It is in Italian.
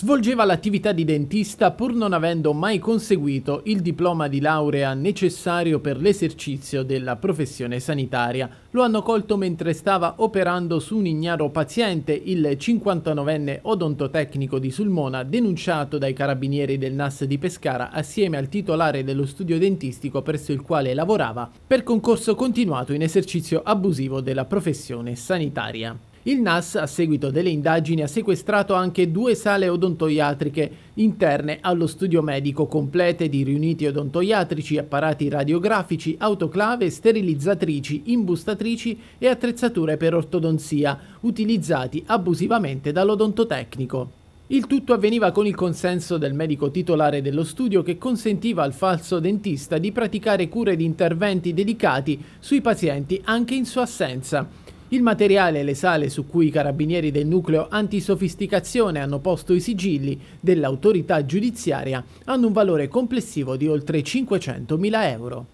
Svolgeva l'attività di dentista pur non avendo mai conseguito il diploma di laurea necessario per l'esercizio della professione sanitaria. Lo hanno colto mentre stava operando su un ignaro paziente, il 59enne odontotecnico di Sulmona, denunciato dai carabinieri del NAS di Pescara assieme al titolare dello studio dentistico presso il quale lavorava per concorso continuato in esercizio abusivo della professione sanitaria. Il NAS, a seguito delle indagini, ha sequestrato anche due sale odontoiatriche interne allo studio medico, complete di riuniti odontoiatrici, apparati radiografici, autoclave, sterilizzatrici, imbustatrici e attrezzature per ortodonzia, utilizzati abusivamente dall'odontotecnico. Il tutto avveniva con il consenso del medico titolare dello studio che consentiva al falso dentista di praticare cure di interventi dedicati sui pazienti anche in sua assenza. Il materiale e le sale su cui i carabinieri del nucleo antisofisticazione hanno posto i sigilli dell'autorità giudiziaria hanno un valore complessivo di oltre 500.000 euro.